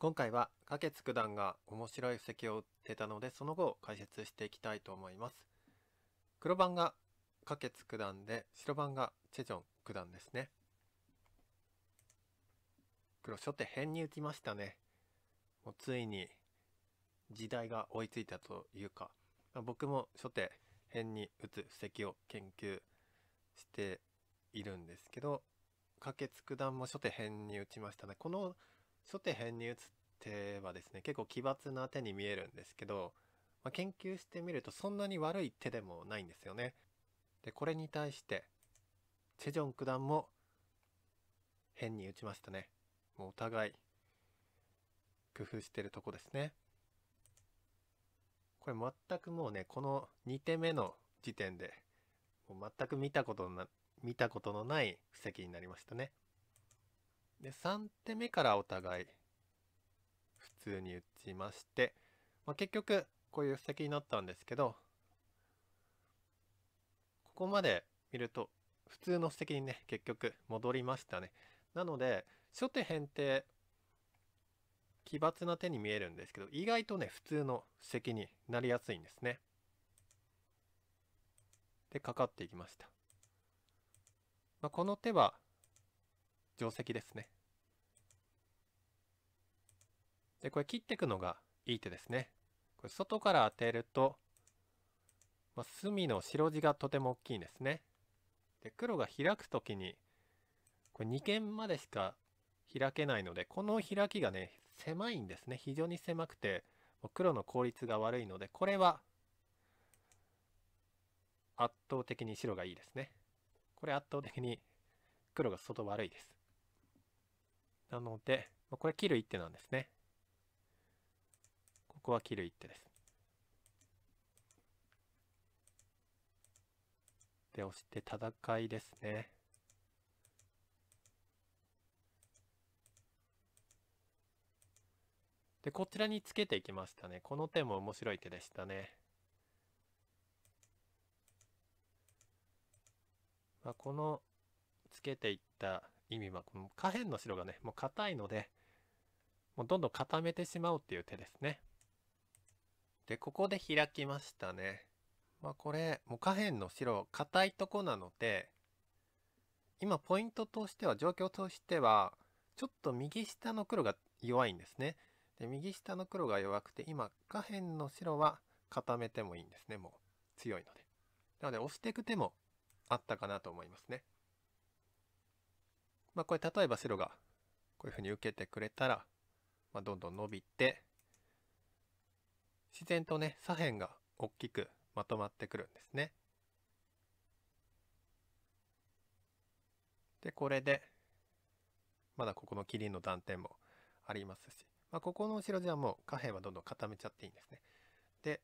今回は掛津九段が面白い布石を打ってたのでその後解説していきたいと思います黒番が掛津九段で白番がチェジョン九段ですね黒初手辺に打ちましたねもうついに時代が追いついたというか、まあ、僕も初手変に打つ布石を研究しているんですけど掛津九段も初手辺に打ちましたねこの初手編に打ってはですね結構奇抜な手に見えるんですけど、まあ、研究してみるとそんなに悪い手でもないんですよね。でこれに対してチェジョン九段も変に打ちましたね。もうお互い工夫してるとこですね。これ全くもうねこの2手目の時点でもう全く見たことな見たことのない布石になりましたね。で、3手目からお互い普通に打ちまして、まあ、結局こういう布石になったんですけど、ここまで見ると普通の布石にね、結局戻りましたね。なので、初手変定、奇抜な手に見えるんですけど、意外とね、普通の布石になりやすいんですね。で、かかっていきました。まあ、この手は定石ですね。で、これ切っていくのがいい手ですね。これ外から当てると、まあ、隅の白地がとても大きいんですね。で、黒が開く時に、これ2間までしか開けないので、この開きがね、狭いんですね。非常に狭くて、も黒の効率が悪いので、これは圧倒的に白がいいですね。これ圧倒的に黒が外悪いです。なので、これ切る一手なんですね。こは切る一手です。で、押して戦いですね。で、こちらにつけていきましたね。この手も面白い手でしたね。まあ、このつけていった意味は、この下辺の白がね、もう硬いので、もうどんどん固めてしまおうっていう手ですね。でここで開きましたね。まあこれもう下辺の白硬いとこなので今ポイントとしては状況としてはちょっと右下の黒が弱いんですね。で右下の黒が弱くて今下辺の白は固めてもいいんですねもう強いので。なので押していく手もあったかなと思いますね。まあこれ例えば白がこういうふうに受けてくれたら、まあ、どんどん伸びて自然とね左辺が大きくまとまってくるんですね。でこれでまだここのキリンの断点もありますし、まあ、ここの後ろじゃもう下辺はどんどん固めちゃっていいんですね。で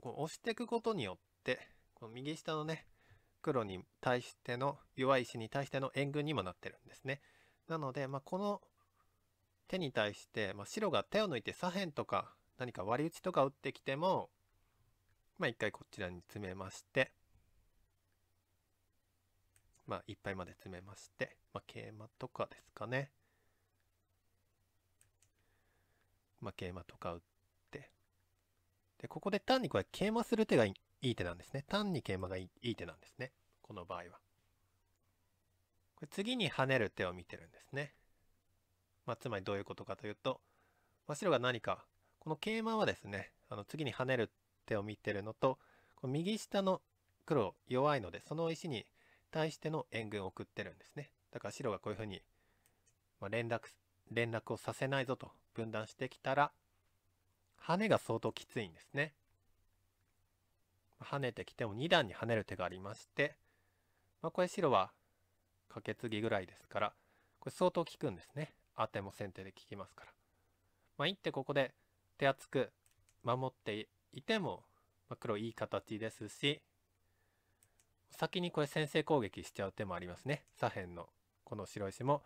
こう押していくことによってこの右下のね黒に対しての弱い石に対しての援軍にもなってるんですね。なので、まあ、この手に対して、まあ、白が手を抜いて左辺とか何か割り打ちとか打ってきても、まあ一回こちらに詰めまして、まあいっぱいまで詰めまして、まあ桂馬とかですかね。まあ桂馬とか打って、で、ここで単にこれ桂馬する手がいい手なんですね。単に桂馬がいい手なんですね。この場合は。これ次に跳ねる手を見てるんですね。まあ、つまりどういうことかというと、まあ、白が何かこの桂馬はですね、あの次に跳ねる手を見てるのと、この右下の黒弱いので、その石に対しての援軍を送ってるんですね。だから白がこういうふうに、まあ、連絡、連絡をさせないぞと分断してきたら、跳ねが相当きついんですね。跳ねてきても2段に跳ねる手がありまして、まあ、これ白はカケツギぐらいですから、これ相当効くんですね。当ても先手で効きますから。まあ、一手ここで手厚く守っていても、まあ、黒いい形ですし先にこれ先制攻撃しちゃう手もありますね左辺のこの白石も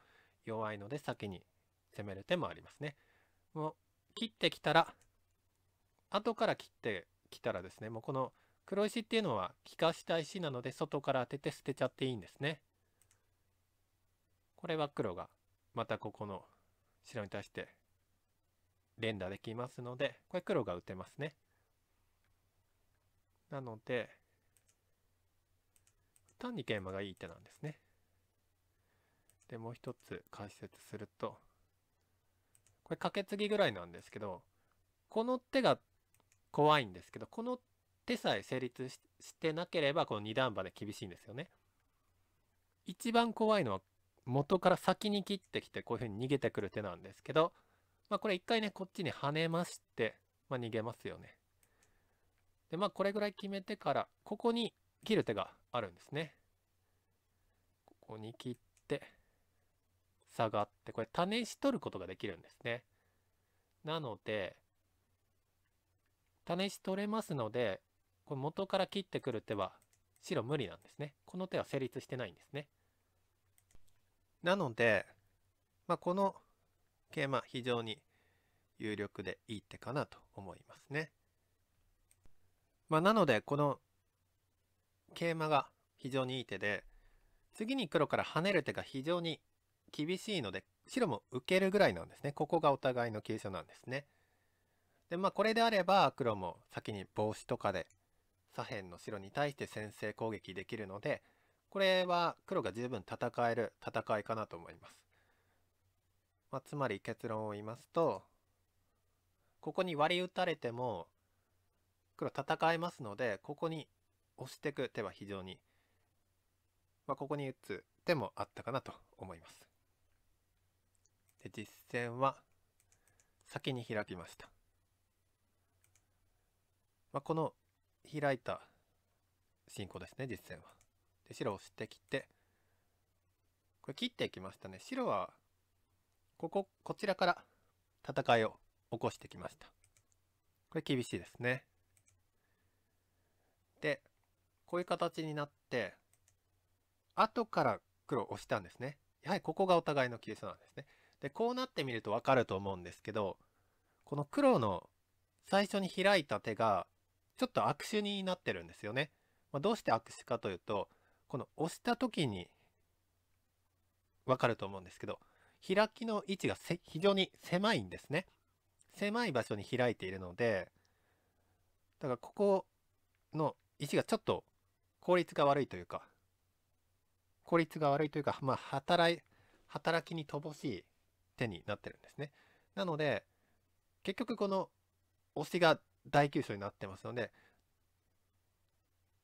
弱いので先に攻める手もありますねもう切ってきたら後から切ってきたらですねもうこの黒石っていうのは利かした石なので外から当てて捨てちゃっていいんですねこれは黒がまたここの白に対して連打できますので、これ黒が打てますね。なので、単に桂馬がいい手なんですね。で、もう一つ解説すると、これカケツギぐらいなんですけど、この手が怖いんですけど、この手さえ成立してなければ、この二段場で厳しいんですよね。一番怖いのは、元から先に切ってきて、こういうふうに逃げてくる手なんですけど、まあこれ一回ね、こっちに跳ねまして、まあ逃げますよね。で、まあこれぐらい決めてから、ここに切る手があるんですね。ここに切って、下がって、これ種し取ることができるんですね。なので、種し取れますので、これ元から切ってくる手は白無理なんですね。この手は成立してないんですね。なので、まあ、この桂馬非常に有力でいい手かなと思いますね。まあ、なのでこの桂馬が非常にいい手で次に黒から跳ねる手が非常に厳しいので白も受けるぐらいなんですね。ここがお互いの急所なんですね。でまあこれであれば黒も先に帽子とかで左辺の白に対して先制攻撃できるのでこれは黒が十分戦える戦いかなと思います。まあ、つまり結論を言いますと、ここに割り打たれても、黒戦えますので、ここに押していく手は非常に、まあ、ここに打つ手もあったかなと思います。で実戦は先に開きました。まあ、この開いた進行ですね、実戦は。で白をしてきて、これ切っていきましたね。白はここ、こちらから戦いを起こしてきました。これ厳しいですね。で、こういう形になって、後から黒押したんですね。やはりここがお互いの急所なんですね。で、こうなってみるとわかると思うんですけど、この黒の最初に開いた手が、ちょっと悪手になってるんですよね。まあ、どうして悪手かというと、この押した時にわかると思うんですけど、開きの位置が非常に狭いんですね。狭い場所に開いているので、だからここの石がちょっと効率が悪いというか、効率が悪いというか、まあ、働い、働きに乏しい手になってるんですね。なので、結局この押しが大急所になってますので、だ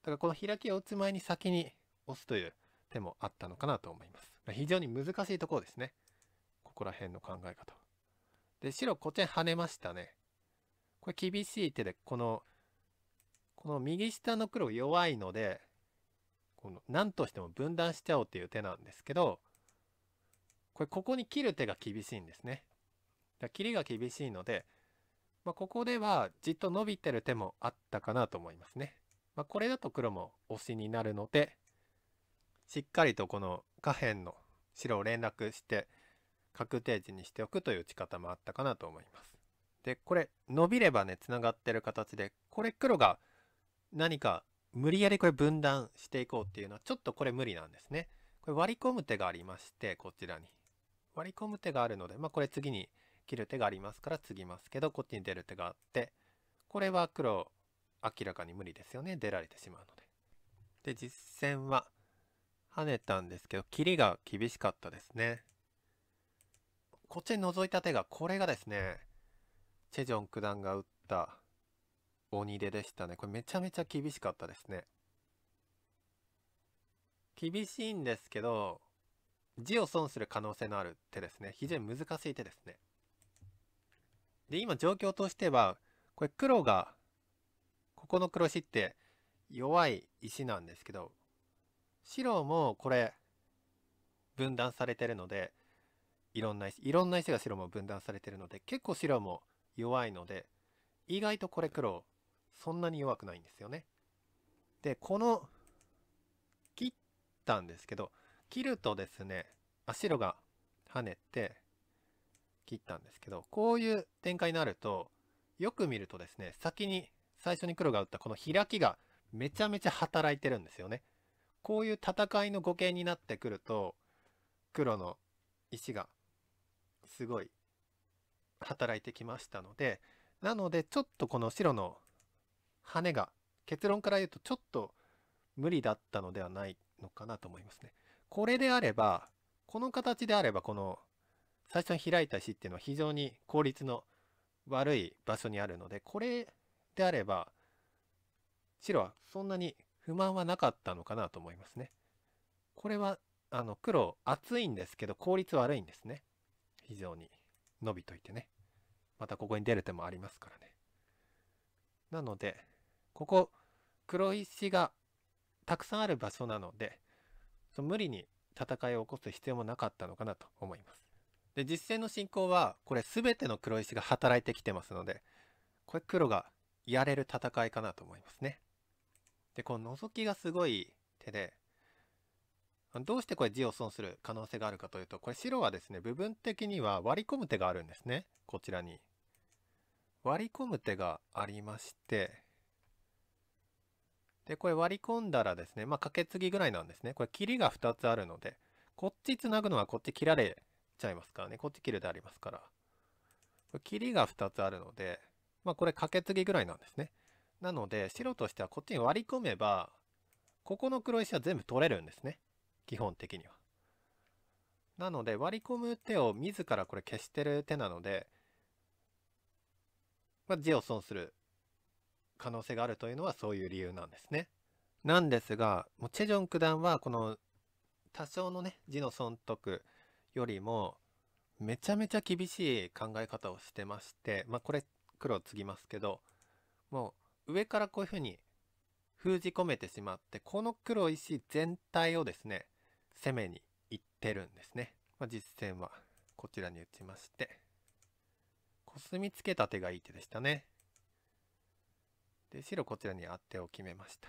からこの開きを打つ前に先に押すという手もあったのかなと思います。非常に難しいところですね。こら辺の考え方。で、白こっちに跳ねましたね。これ厳しい手で、この、この右下の黒弱いので、この何としても分断しちゃおうっていう手なんですけど、これここに切る手が厳しいんですね。だ切りが厳しいので、まあ、ここではじっと伸びてる手もあったかなと思いますね。まあ、これだと黒も押しになるので、しっかりとこの下辺の白を連絡して確定値にしておくという打ち方もあったかなと思います。で、これ伸びればね、つながってる形で、これ黒が何か無理やりこれ分断していこうっていうのはちょっとこれ無理なんですね。これ割り込む手がありまして、こちらに。割り込む手があるので、まあこれ次に切る手がありますから継ぎますけど、こっちに出る手があって、これは黒明らかに無理ですよね。出られてしまうので。で、実戦は跳ねたんですけど、切りが厳しかったですね。こっちに覗いた手が、これがですね、チェジョン九段が打った鬼手でしたね。これめちゃめちゃ厳しかったですね。厳しいんですけど、字を損する可能性のある手ですね。非常に難しい手ですね。で、今状況としては、これ黒が、ここの黒石って弱い石なんですけど、白もこれ分断されてるので、いろんな石いろんな石が白も分断されてるので結構白も弱いので意外とこれ黒そんなに弱くないんですよね。でこの切ったんですけど切るとですねあ白が跳ねて切ったんですけどこういう展開になるとよく見るとですね先に最初に黒が打ったこの開きがめちゃめちゃ働いてるんですよね。こういう戦いの語形になってくると黒の石がすごい働いてきましたのでなのでちょっとこの白の羽が結論から言うとちょっと無理だったのではないのかなと思いますね。これであればこの形であればこの最初に開いた石っていうのは非常に効率の悪い場所にあるのでこれであれば白はそんなに不満はなかったのかなと思いますね。これはあの黒厚いんですけど効率悪いんですね。非常に伸びといてねまたここに出る手もありますからねなのでここ黒石がたくさんある場所なのでその無理に戦いを起こす必要もなかったのかなと思いますで実戦の進行はこれ全ての黒石が働いてきてますのでこれ黒がやれる戦いかなと思いますねでこの覗きがすごい手でどうしてこれ地を損する可能性があるかというと、これ白はですね、部分的には割り込む手があるんですね。こちらに。割り込む手がありまして、で、これ割り込んだらですね、まあ、カケツギぐらいなんですね。これ切りが2つあるので、こっち繋ぐのはこっち切られちゃいますからね。こっち切るでありますから。これ切りが2つあるので、まあ、これカケツギぐらいなんですね。なので、白としてはこっちに割り込めば、ここの黒石は全部取れるんですね。基本的には。なので割り込む手を自らこれ消してる手なので、まあ、地を損する可能性があるというのはそういう理由なんですね。なんですが、もうチェジョン九段はこの多少のね、字の損得よりもめちゃめちゃ厳しい考え方をしてまして、まあこれ黒継ぎますけど、もう上からこういうふうに封じ込めてしまって、この黒石全体をですね、攻めに行ってるんですね。まあ、実戦はこちらに打ちまして、コスミツけた手がいい手でしたね。で、白こちらにあてを決めました。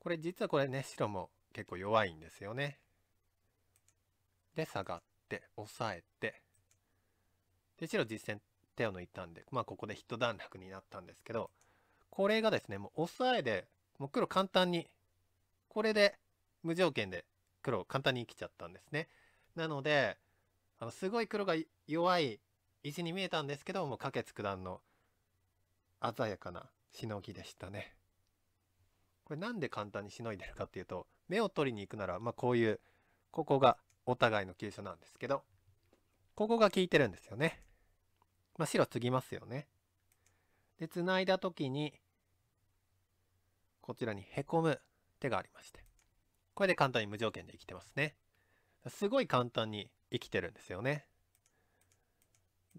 これ実はこれね、白も結構弱いんですよね。で、下がって、押さえて、で、白実戦手を抜いたんで、まあここで一段落になったんですけど、これがですね、もう押さえで、もう黒簡単に、これで無条件で黒を簡単に生きちゃったんですね。なので、あのすごい黒が弱い石に見えたんですけども、掛津九段の鮮やかなしのぎでしたね。これなんで簡単にしのいでるかっていうと、目を取りに行くなら、まあ、こういう、ここがお互いの急所なんですけど、ここが効いてるんですよね。まあ、白継ぎますよね。で、繋いだ時に、こちらにへこむ手がありまして。これで簡単に無条件で生きてますね。すごい簡単に生きてるんですよね。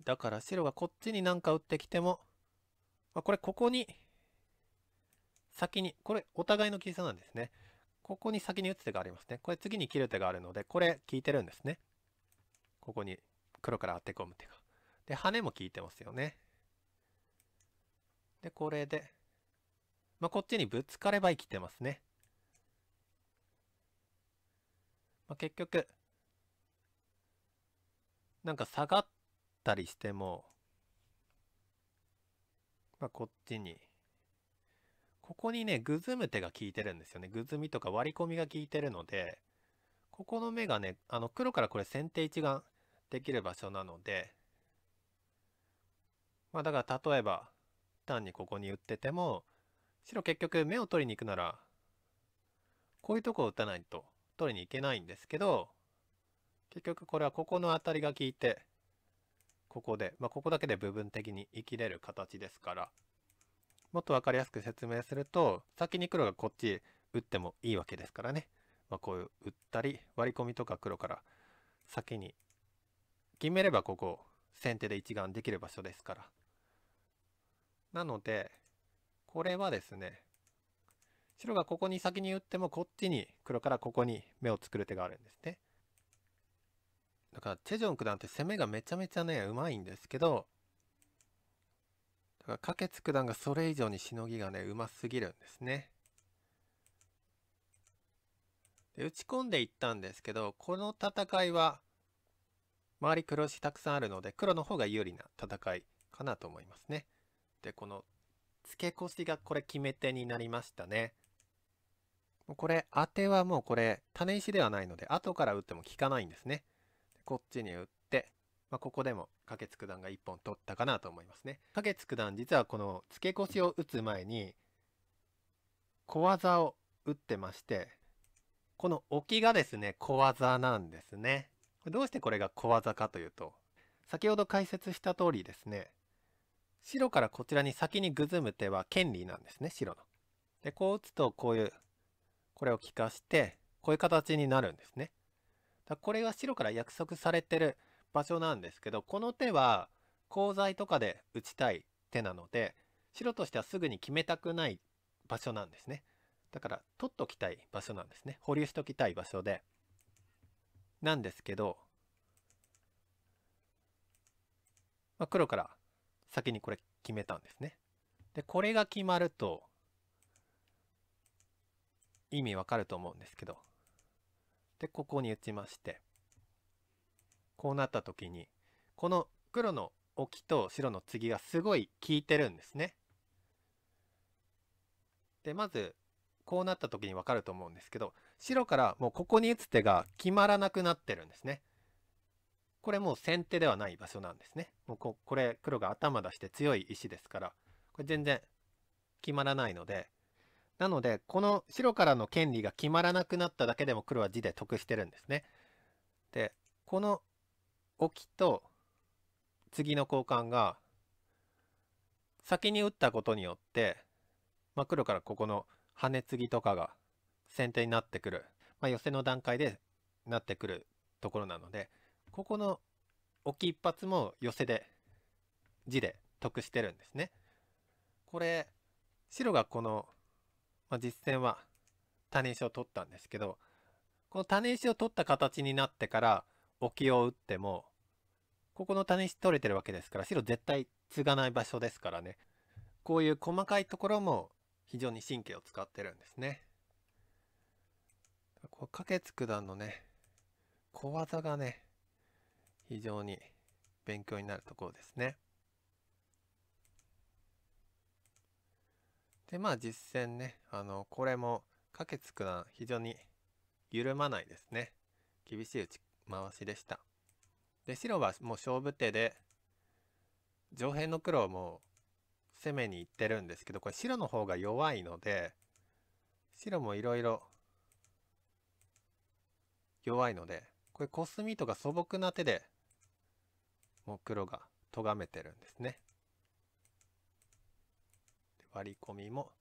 だから白がこっちに何か打ってきても、まあ、これここに先に、これお互いの切り差なんですね。ここに先に打つ手がありますね。これ次に切る手があるので、これ効いてるんですね。ここに黒から当て込む手が。で、羽も効いてますよね。で、これで、まあ、こっちにぶつかれば生きてますね。まあ、結局、なんか下がったりしても、まあ、こっちに、ここにね、グズむ手が効いてるんですよね。グズみとか割り込みが効いてるので、ここの目がね、あの黒からこれ先手一眼できる場所なので、まあだから例えば、単にここに打ってても、白結局目を取りに行くなら、こういうとこを打たないと取りに行けないんですけど、結局これはここの辺りが効いて、ここで、まあ、ここだけで部分的に生きれる形ですから、もっと分かりやすく説明すると、先に黒がこっち打ってもいいわけですからね。まあ、こういう打ったり、割り込みとか黒から先に決めればここ先手で一眼できる場所ですから。なので、これはですね、白がここに先に打ってもこっちに黒からここに目を作る手があるんですね。だからチェジョン九段って攻めがめちゃめちゃねうまいんですけどだからカケツ九段がそれ以上にしのぎがねうますぎるんですね。で打ち込んでいったんですけどこの戦いは周り黒石たくさんあるので黒の方が有利な戦いかなと思いますね。でこの付け越しがこれ決め手になりましたね。もうこれ、当てはもうこれ、種石ではないので、後から打っても効かないんですね。こっちに打って、まあ、ここでも、かけつく段が1本取ったかなと思いますね。かけつく段、実はこの、付けしを打つ前に、小技を打ってまして、この置きがですね、小技なんですね。どうしてこれが小技かというと、先ほど解説した通りですね、白からこちらに先にグズむ手は権利なんですね、白の。で、こう打つとこういうこれを聞かして、こういう形になるんですね。だこれは白から約束されてる場所なんですけど、この手は鋼材とかで打ちたい手なので、白としてはすぐに決めたくない場所なんですね。だから、取っときたい場所なんですね。保留しときたい場所で。なんですけど、まあ、黒から先にこれ決めたんですね。で、これが決まると、意味わかると思うんですけど。で、ここに打ちまして、こうなった時に、この黒の置きと白の次がすごい効いてるんですね。で、まず、こうなった時にわかると思うんですけど、白からもうここに打つ手が決まらなくなってるんですね。これもう先手ではない場所なんですね。もうここれ黒が頭出して強い石ですから、これ全然決まらないので、なので、この白からの権利が決まらなくなっただけでも黒は地で得してるんですね。で、この置きと次の交換が先に打ったことによって、まあ、黒からここの羽根継ぎとかが先手になってくる、まあ、寄せの段階でなってくるところなのでここの置き一発も寄せで地で得してるんですね。これ白がこのまあ、実戦は種石を取ったんですけどこの種石を取った形になってから沖を打ってもここの種石取れてるわけですから白絶対継がない場所ですからねこういう細かいところも非常に神経を使ってるんですね。こう掛津九段のね小技がね非常に勉強になるところですね。で、まあ実践ね、あの、これも、かけつくな、非常に緩まないですね。厳しい打ち回しでした。で、白はもう勝負手で、上辺の黒も攻めに行ってるんですけど、これ白の方が弱いので、白もいろいろ弱いので、これコスミとか素朴な手で、もう黒が咎めてるんですね。割り込みも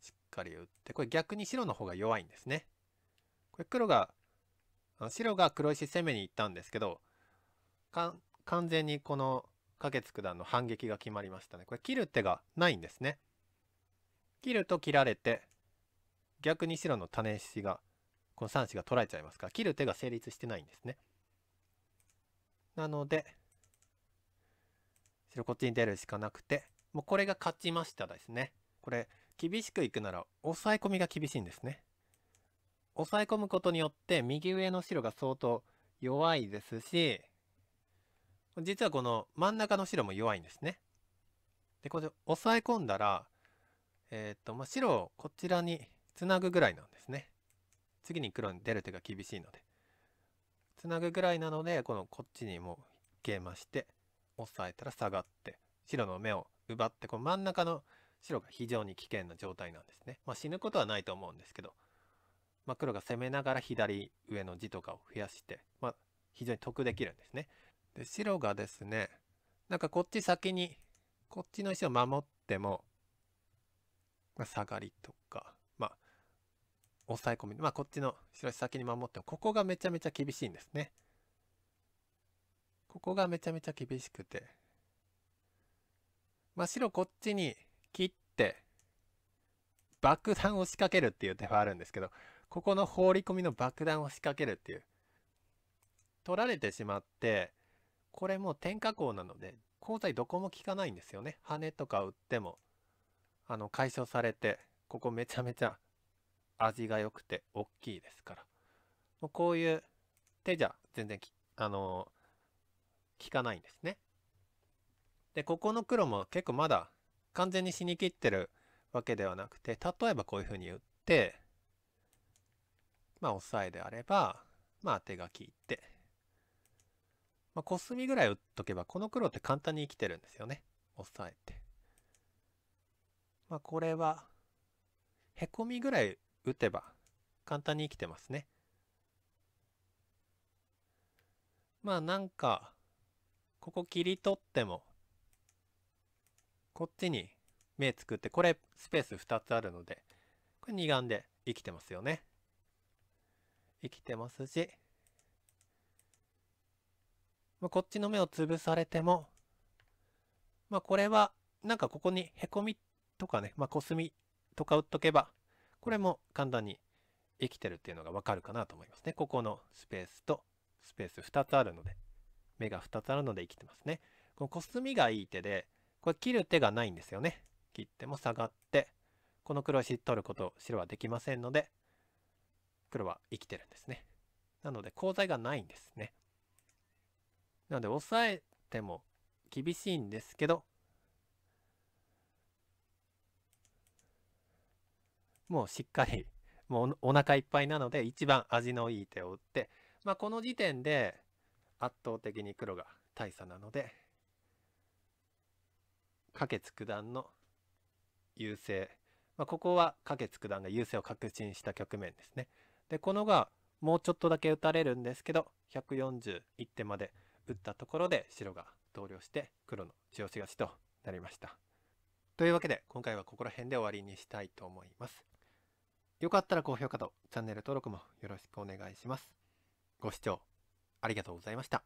しっかり打って、これ逆に白の方が弱いんですね。これ黒が、白が黒石攻めに行ったんですけど、完全にこの花月九段の反撃が決まりましたね。これ切る手がないんですね。切ると切られて、逆に白の種石が、この3子が取られちゃいますから、切る手が成立してないんですね。なので、白こっちに出るしかなくて、もうこれが勝ちましたですね。これ、厳しくいくなら、抑え込みが厳しいんですね。抑え込むことによって、右上の白が相当弱いですし、実はこの真ん中の白も弱いんですね。で、これ、抑え込んだら、えー、っと、まあ、白をこちらにつなぐぐらいなんですね。次に黒に出る手が厳しいので。つなぐぐらいなので、このこっちにもう消えまして、押さえたら下がって、白の目を奪ってこう真ん中の白が非常に危険な状態なんですね。まあ、死ぬことはないと思うんですけど、まあ、黒が攻めながら左上の地とかを増やして、まあ、非常に得できるんですね。で白がですねなんかこっち先にこっちの石を守っても、まあ、下がりとか、まあ、抑え込み、まあ、こっちの白石先に守ってもここがめちゃめちゃ厳しいんですね。ここがめちゃめちゃ厳しくてまあ、白こっちに切って爆弾を仕掛けるっていう手はあるんですけどここの放り込みの爆弾を仕掛けるっていう取られてしまってこれもう天下校なので交材どこも効かないんですよね羽とか売ってもあの解消されてここめちゃめちゃ味が良くて大きいですからもうこういう手じゃ全然あの効かないんですねで、ここの黒も結構まだ完全に死にきってるわけではなくて、例えばこういうふうに打って、まあ、オサエであれば、まあ、手が利いて、まあ、コスミぐらい打っとけば、この黒って簡単に生きてるんですよね。オサえて。まあ、これは、へこみぐらい打てば、簡単に生きてますね。まあ、なんか、ここ切り取っても、こっちに目作って、これスペース2つあるので、これ2眼で生きてますよね。生きてますし、まあ、こっちの目を潰されても、まあこれは、なんかここにへこみとかね、まあコスミとか打っとけば、これも簡単に生きてるっていうのがわかるかなと思いますね。ここのスペースとスペース2つあるので、目が2つあるので生きてますね。このコスミがいい手で、これ切る手がないんですよね。切っても下がって、この黒石取ること白はできませんので、黒は生きてるんですね。なのでコウ材がないんですね。なので抑えても厳しいんですけど、もうしっかり、もうお腹いっぱいなので一番味のいい手を打って、まあこの時点で圧倒的に黒が大差なので、花決九段の優勢、まあ、ここは花決九段が優勢を確信した局面ですねでこのがもうちょっとだけ打たれるんですけど141手まで打ったところで白が投了して黒の白押し勝ちとなりましたというわけで今回はここら辺で終わりにしたいと思いますよかったら高評価とチャンネル登録もよろしくお願いしますご視聴ありがとうございました